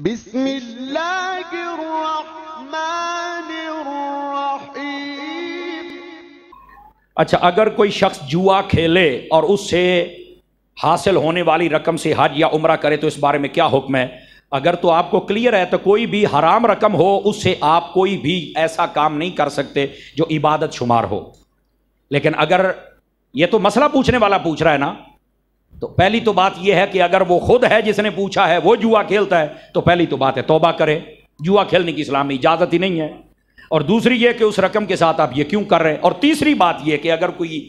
بسم الله अच्छा अगर कोई शख्स जुआ खेले और उससे हासिल होने वाली रकम से हज या उम्र करे तो इस बारे में क्या हुक्म है अगर तो आपको क्लियर है तो कोई भी हराम रकम हो उससे आप कोई भी ऐसा काम नहीं कर सकते जो इबादत शुमार हो लेकिन अगर यह तो मसला पूछने वाला पूछ रहा है ना तो पहली तो बात यह है कि अगर वो खुद है जिसने पूछा है वो जुआ खेलता है तो पहली तो बात है तोबा करे जुआ खेलने की इस्लाम में इजाज़त ही नहीं है और दूसरी यह कि उस रकम के साथ आप ये क्यों कर रहे हैं और तीसरी बात यह कि अगर कोई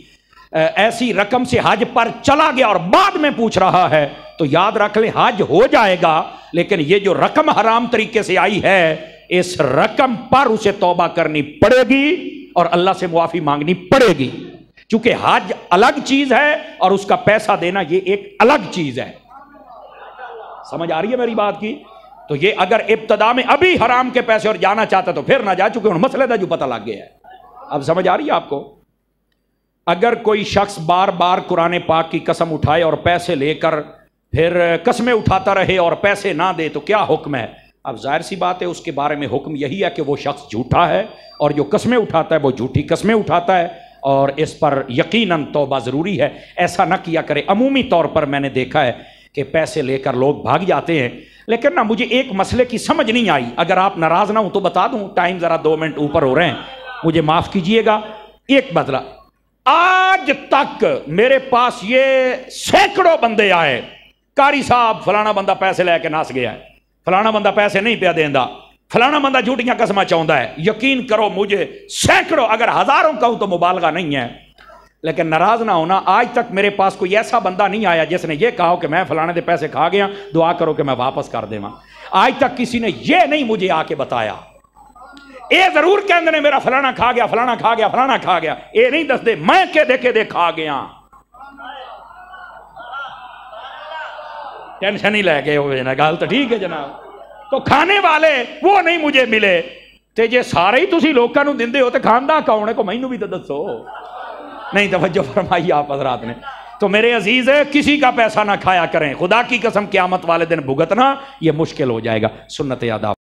ऐसी रकम से हज पर चला गया और बाद में पूछ रहा है तो याद रख ले हज हो जाएगा लेकिन ये जो रकम हराम तरीके से आई है इस रकम पर उसे तोबा करनी पड़ेगी और अल्लाह से मुआफ़ी मांगनी पड़ेगी चूंकि हज अलग चीज है और उसका पैसा देना ये एक अलग चीज है समझ आ रही है मेरी बात की तो ये अगर इब्तदा में अभी हराम के पैसे और जाना चाहता तो फिर ना जा चूंकि मसले था जो पता लग गया है अब समझ आ रही है आपको अगर कोई शख्स बार बार कुरान पाक की कसम उठाए और पैसे लेकर फिर कसमें उठाता रहे और पैसे ना दे तो क्या हुक्म है अब जाहिर सी बात है उसके बारे में हुक्म यही है कि वो शख्स झूठा है और जो कसमें उठाता है वो झूठी कसमें उठाता है और इस पर यकीनन तोबा ज़रूरी है ऐसा ना किया करें अमूमी तौर पर मैंने देखा है कि पैसे लेकर लोग भाग जाते हैं लेकिन ना मुझे एक मसले की समझ नहीं आई अगर आप नाराज़ ना हो तो बता दूं टाइम ज़रा दो मिनट ऊपर हो रहे हैं मुझे माफ़ कीजिएगा एक बदला आज तक मेरे पास ये सैकड़ों बंदे आए कारी साहब फलाना बंदा पैसे लेके नाच गया है फलाना बंदा पैसे नहीं पिया देंदा फलाना बंदा झूठियां कसमा चाहता है यकीन करो मुझे सैकड़ों अगर हजारों कहूं तो मुबालगा नहीं है लेकिन नाराज ना होना आज तक मेरे पास कोई ऐसा बंदा नहीं आया जिसने ये कहा कि मैं फलाने के पैसे खा गया दुआ करो कि मैं वापस कर देवा आज तक किसी ने ये नहीं मुझे आके बताया ये जरूर कहने मेरा फलाना खा गया फलाना खा गया फलाना खा गया ये नहीं दसते मैं के देखे दे खा गया टेंशन ही लै गए हो गल तो ठीक है जनाब तो खाने वाले वो नहीं मुझे मिले तो जे सारे ही तुम ਲੋਕਾਂ ਨੂੰ हो तो ਤੇ कौन है को मैनू भी तो दसो नहीं तो फरमाई आप हजरात ने तो मेरे अजीज है किसी का पैसा ना खाया करें खुदा की कसम क्यामत वाले दिन भुगतना यह मुश्किल हो जाएगा सुन्नत यादा